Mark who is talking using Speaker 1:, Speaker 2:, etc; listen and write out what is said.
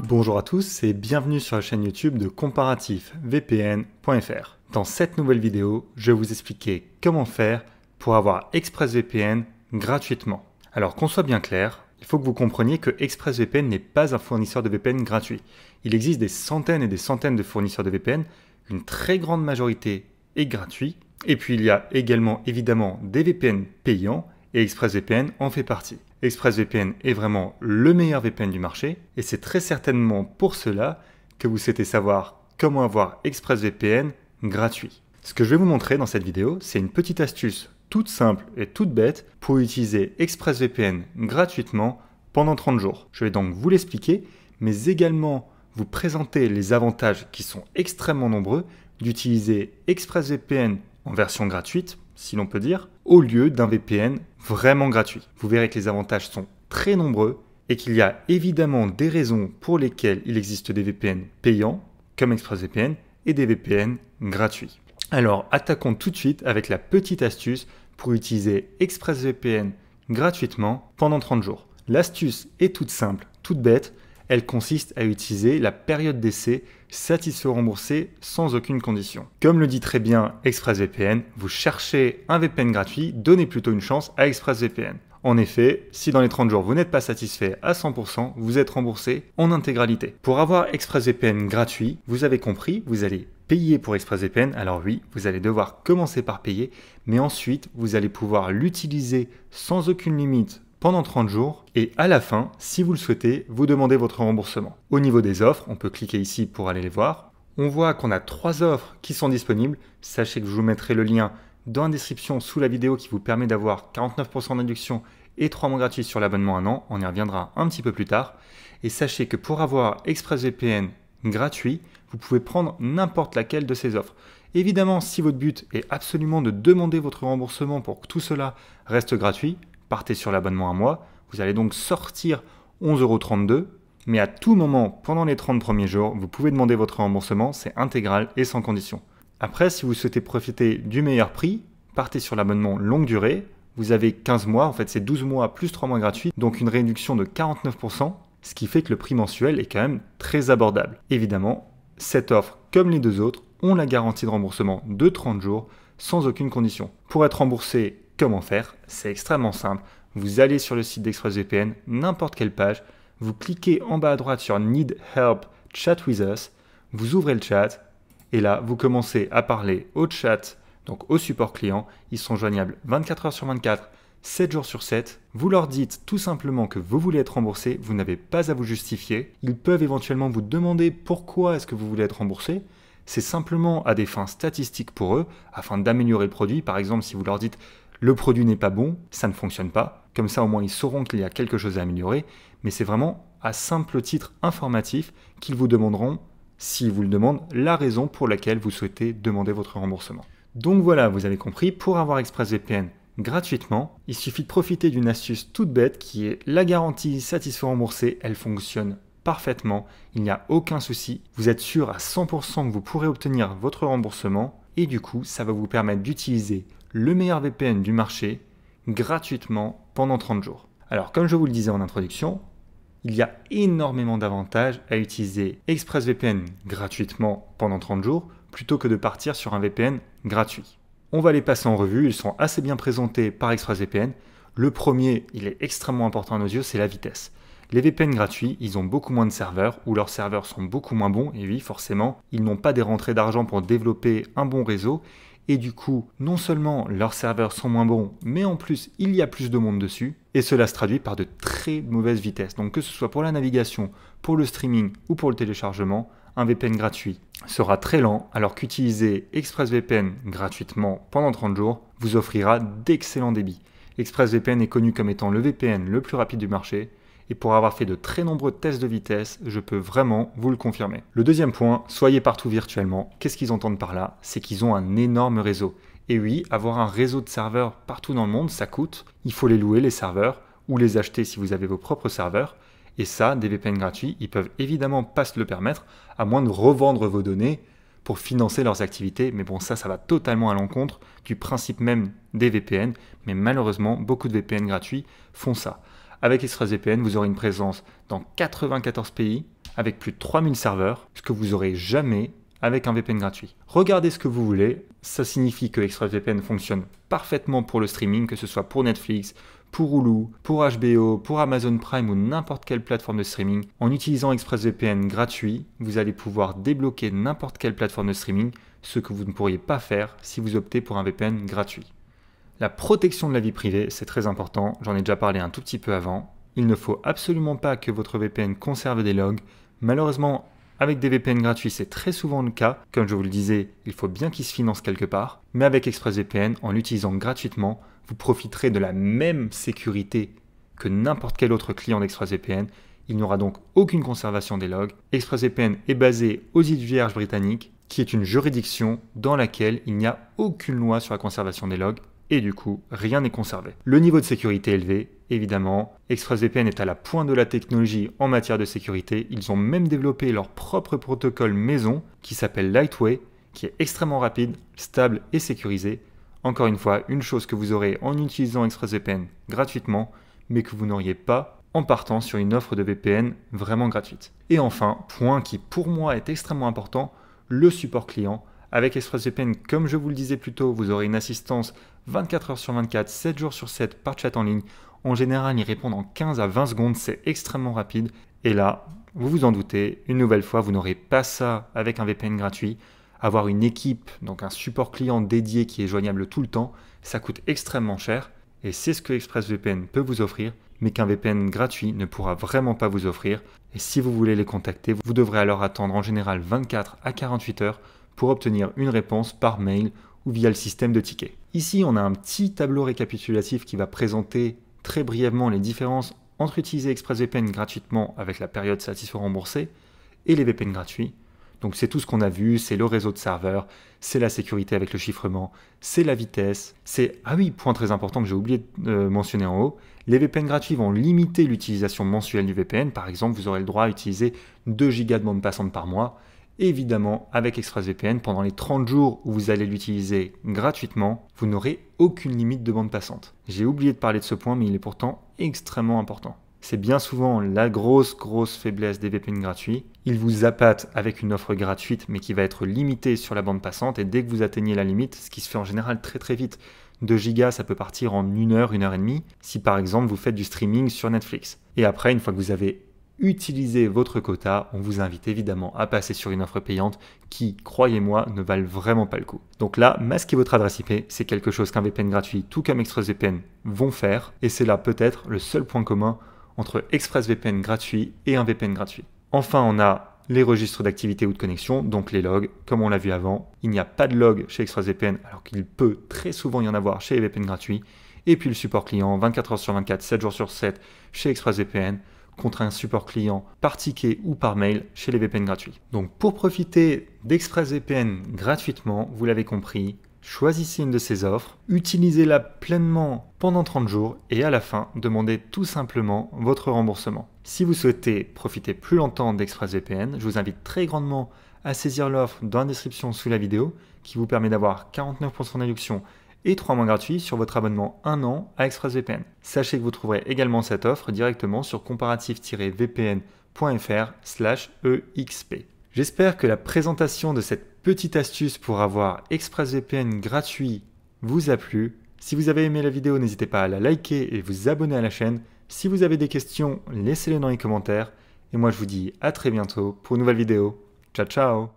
Speaker 1: Bonjour à tous et bienvenue sur la chaîne YouTube de comparatifvpn.fr. Dans cette nouvelle vidéo, je vais vous expliquer comment faire pour avoir ExpressVPN gratuitement. Alors qu'on soit bien clair, il faut que vous compreniez que ExpressVPN n'est pas un fournisseur de VPN gratuit. Il existe des centaines et des centaines de fournisseurs de VPN, une très grande majorité est gratuit, et puis il y a également évidemment des VPN payants, et ExpressVPN en fait partie. ExpressVPN est vraiment le meilleur VPN du marché et c'est très certainement pour cela que vous souhaitez savoir comment avoir ExpressVPN gratuit. Ce que je vais vous montrer dans cette vidéo, c'est une petite astuce toute simple et toute bête pour utiliser ExpressVPN gratuitement pendant 30 jours. Je vais donc vous l'expliquer, mais également vous présenter les avantages qui sont extrêmement nombreux d'utiliser ExpressVPN en version gratuite, si l'on peut dire, au lieu d'un VPN vraiment gratuit. Vous verrez que les avantages sont très nombreux et qu'il y a évidemment des raisons pour lesquelles il existe des VPN payants, comme ExpressVPN, et des VPN gratuits. Alors attaquons tout de suite avec la petite astuce pour utiliser ExpressVPN gratuitement pendant 30 jours. L'astuce est toute simple, toute bête, elle consiste à utiliser la période d'essai satisfait ou remboursé sans aucune condition. Comme le dit très bien ExpressVPN, vous cherchez un VPN gratuit, donnez plutôt une chance à ExpressVPN. En effet, si dans les 30 jours vous n'êtes pas satisfait à 100%, vous êtes remboursé en intégralité. Pour avoir ExpressVPN gratuit, vous avez compris, vous allez payer pour ExpressVPN. Alors oui, vous allez devoir commencer par payer, mais ensuite vous allez pouvoir l'utiliser sans aucune limite pendant 30 jours et à la fin, si vous le souhaitez, vous demandez votre remboursement. Au niveau des offres, on peut cliquer ici pour aller les voir. On voit qu'on a trois offres qui sont disponibles. Sachez que je vous mettrai le lien dans la description sous la vidéo qui vous permet d'avoir 49% d'induction et 3 mois gratuits sur l'abonnement un an. On y reviendra un petit peu plus tard. Et sachez que pour avoir ExpressVPN gratuit, vous pouvez prendre n'importe laquelle de ces offres. Évidemment, si votre but est absolument de demander votre remboursement pour que tout cela reste gratuit, partez sur l'abonnement un mois, Vous allez donc sortir 11,32€. Mais à tout moment, pendant les 30 premiers jours, vous pouvez demander votre remboursement, c'est intégral et sans condition. Après, si vous souhaitez profiter du meilleur prix, partez sur l'abonnement longue durée. Vous avez 15 mois, en fait c'est 12 mois plus 3 mois gratuits, donc une réduction de 49%, ce qui fait que le prix mensuel est quand même très abordable. Évidemment, cette offre, comme les deux autres, ont la garantie de remboursement de 30 jours sans aucune condition. Pour être remboursé Comment faire C'est extrêmement simple. Vous allez sur le site d'ExpressVPN, n'importe quelle page, vous cliquez en bas à droite sur Need Help Chat with Us, vous ouvrez le chat, et là, vous commencez à parler au chat, donc au support client. Ils sont joignables 24 heures sur 24, 7 jours sur 7. Vous leur dites tout simplement que vous voulez être remboursé, vous n'avez pas à vous justifier. Ils peuvent éventuellement vous demander pourquoi est-ce que vous voulez être remboursé. C'est simplement à des fins statistiques pour eux, afin d'améliorer le produit. Par exemple, si vous leur dites le produit n'est pas bon, ça ne fonctionne pas. Comme ça, au moins, ils sauront qu'il y a quelque chose à améliorer. Mais c'est vraiment à simple titre informatif qu'ils vous demanderont, s'ils vous le demandent, la raison pour laquelle vous souhaitez demander votre remboursement. Donc voilà, vous avez compris, pour avoir ExpressVPN gratuitement, il suffit de profiter d'une astuce toute bête qui est la garantie satisfait-remboursé. Elle fonctionne parfaitement, il n'y a aucun souci. Vous êtes sûr à 100% que vous pourrez obtenir votre remboursement et du coup, ça va vous permettre d'utiliser le meilleur VPN du marché gratuitement pendant 30 jours. Alors comme je vous le disais en introduction, il y a énormément d'avantages à utiliser ExpressVPN gratuitement pendant 30 jours plutôt que de partir sur un VPN gratuit. On va les passer en revue, ils sont assez bien présentés par ExpressVPN. Le premier, il est extrêmement important à nos yeux, c'est la vitesse. Les VPN gratuits, ils ont beaucoup moins de serveurs, ou leurs serveurs sont beaucoup moins bons, et oui, forcément, ils n'ont pas des rentrées d'argent pour développer un bon réseau, et du coup, non seulement leurs serveurs sont moins bons, mais en plus, il y a plus de monde dessus, et cela se traduit par de très mauvaises vitesses. Donc que ce soit pour la navigation, pour le streaming ou pour le téléchargement, un VPN gratuit sera très lent, alors qu'utiliser ExpressVPN gratuitement pendant 30 jours vous offrira d'excellents débits. ExpressVPN est connu comme étant le VPN le plus rapide du marché et pour avoir fait de très nombreux tests de vitesse, je peux vraiment vous le confirmer. Le deuxième point, soyez partout virtuellement. Qu'est-ce qu'ils entendent par là C'est qu'ils ont un énorme réseau. Et oui, avoir un réseau de serveurs partout dans le monde, ça coûte. Il faut les louer, les serveurs, ou les acheter si vous avez vos propres serveurs. Et ça, des VPN gratuits, ils peuvent évidemment pas se le permettre, à moins de revendre vos données pour financer leurs activités. Mais bon, ça, ça va totalement à l'encontre du principe même des VPN. Mais malheureusement, beaucoup de VPN gratuits font ça. Avec ExpressVPN, vous aurez une présence dans 94 pays avec plus de 3000 serveurs, ce que vous aurez jamais avec un VPN gratuit. Regardez ce que vous voulez, ça signifie que ExpressVPN fonctionne parfaitement pour le streaming, que ce soit pour Netflix, pour Hulu, pour HBO, pour Amazon Prime ou n'importe quelle plateforme de streaming. En utilisant ExpressVPN gratuit, vous allez pouvoir débloquer n'importe quelle plateforme de streaming, ce que vous ne pourriez pas faire si vous optez pour un VPN gratuit. La protection de la vie privée, c'est très important, j'en ai déjà parlé un tout petit peu avant. Il ne faut absolument pas que votre VPN conserve des logs. Malheureusement, avec des VPN gratuits, c'est très souvent le cas. Comme je vous le disais, il faut bien qu'ils se financent quelque part. Mais avec ExpressVPN, en l'utilisant gratuitement, vous profiterez de la même sécurité que n'importe quel autre client d'ExpressVPN. Il n'y aura donc aucune conservation des logs. ExpressVPN est basé aux îles Vierges britanniques, qui est une juridiction dans laquelle il n'y a aucune loi sur la conservation des logs et du coup, rien n'est conservé. Le niveau de sécurité élevé, évidemment. ExpressVPN est à la pointe de la technologie en matière de sécurité. Ils ont même développé leur propre protocole maison qui s'appelle Lightway, qui est extrêmement rapide, stable et sécurisé. Encore une fois, une chose que vous aurez en utilisant ExpressVPN gratuitement, mais que vous n'auriez pas en partant sur une offre de VPN vraiment gratuite. Et enfin, point qui pour moi est extrêmement important, le support client avec ExpressVPN, comme je vous le disais plus tôt, vous aurez une assistance 24 heures sur 24, 7 jours sur 7 par chat en ligne. En général, ils répondent en 15 à 20 secondes, c'est extrêmement rapide. Et là, vous vous en doutez, une nouvelle fois, vous n'aurez pas ça avec un VPN gratuit. Avoir une équipe, donc un support client dédié qui est joignable tout le temps, ça coûte extrêmement cher. Et c'est ce que ExpressVPN peut vous offrir, mais qu'un VPN gratuit ne pourra vraiment pas vous offrir. Et si vous voulez les contacter, vous devrez alors attendre en général 24 à 48 heures pour obtenir une réponse par mail ou via le système de tickets. Ici, on a un petit tableau récapitulatif qui va présenter très brièvement les différences entre utiliser ExpressVPN gratuitement avec la période satisfait remboursée et les VPN gratuits. Donc c'est tout ce qu'on a vu, c'est le réseau de serveurs, c'est la sécurité avec le chiffrement, c'est la vitesse, c'est, ah oui, point très important que j'ai oublié de euh, mentionner en haut, les VPN gratuits vont limiter l'utilisation mensuelle du VPN, par exemple vous aurez le droit à utiliser 2 Go de bande passante par mois, évidemment, avec ExpressVPN, pendant les 30 jours où vous allez l'utiliser gratuitement, vous n'aurez aucune limite de bande passante. J'ai oublié de parler de ce point, mais il est pourtant extrêmement important. C'est bien souvent la grosse, grosse faiblesse des VPN gratuits. Ils vous appâtent avec une offre gratuite, mais qui va être limitée sur la bande passante, et dès que vous atteignez la limite, ce qui se fait en général très très vite, 2 gigas, ça peut partir en 1 heure, 1 heure et demie, si par exemple vous faites du streaming sur Netflix. Et après, une fois que vous avez utilisez votre quota, on vous invite évidemment à passer sur une offre payante qui, croyez-moi, ne valent vraiment pas le coup. Donc là, masquer votre adresse IP, c'est quelque chose qu'un VPN gratuit, tout comme ExpressVPN, vont faire, et c'est là peut-être le seul point commun entre ExpressVPN gratuit et un VPN gratuit. Enfin, on a les registres d'activité ou de connexion, donc les logs, comme on l'a vu avant. Il n'y a pas de log chez ExpressVPN, alors qu'il peut très souvent y en avoir chez VPN gratuit. Et puis le support client, 24 heures sur 24, 7 jours sur 7, chez ExpressVPN contre un support client par ticket ou par mail chez les VPN gratuits. Donc pour profiter d'ExpressVPN gratuitement, vous l'avez compris, choisissez une de ces offres, utilisez-la pleinement pendant 30 jours et à la fin, demandez tout simplement votre remboursement. Si vous souhaitez profiter plus longtemps d'ExpressVPN, je vous invite très grandement à saisir l'offre dans la description sous la vidéo qui vous permet d'avoir 49% de et 3 mois gratuits sur votre abonnement 1 an à ExpressVPN. Sachez que vous trouverez également cette offre directement sur comparatif-vpn.fr/exp. E J'espère que la présentation de cette petite astuce pour avoir ExpressVPN gratuit vous a plu. Si vous avez aimé la vidéo, n'hésitez pas à la liker et vous abonner à la chaîne. Si vous avez des questions, laissez-les dans les commentaires. Et moi, je vous dis à très bientôt pour une nouvelle vidéo. Ciao, ciao